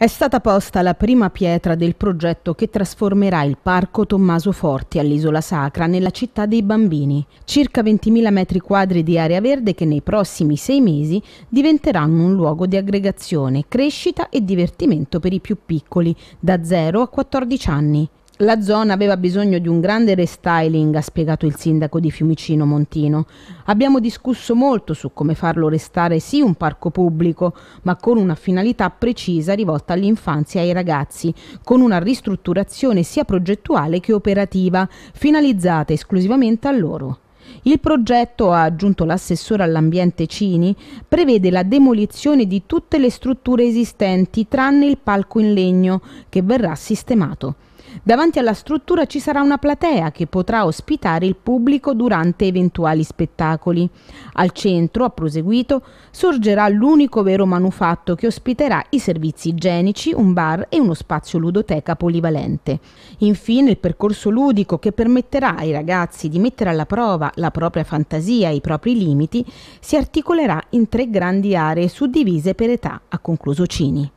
È stata posta la prima pietra del progetto che trasformerà il Parco Tommaso Forti all'Isola Sacra nella città dei bambini, circa 20.000 metri quadri di area verde che nei prossimi sei mesi diventeranno un luogo di aggregazione, crescita e divertimento per i più piccoli, da 0 a 14 anni. La zona aveva bisogno di un grande restyling, ha spiegato il sindaco di Fiumicino Montino. Abbiamo discusso molto su come farlo restare sì un parco pubblico, ma con una finalità precisa rivolta all'infanzia e ai ragazzi, con una ristrutturazione sia progettuale che operativa, finalizzata esclusivamente a loro. Il progetto, ha aggiunto l'assessore all'ambiente Cini, prevede la demolizione di tutte le strutture esistenti tranne il palco in legno che verrà sistemato. Davanti alla struttura ci sarà una platea che potrà ospitare il pubblico durante eventuali spettacoli. Al centro, ha proseguito, sorgerà l'unico vero manufatto che ospiterà i servizi igienici, un bar e uno spazio ludoteca polivalente. Infine il percorso ludico che permetterà ai ragazzi di mettere alla prova la propria fantasia e i propri limiti si articolerà in tre grandi aree suddivise per età, ha concluso Cini.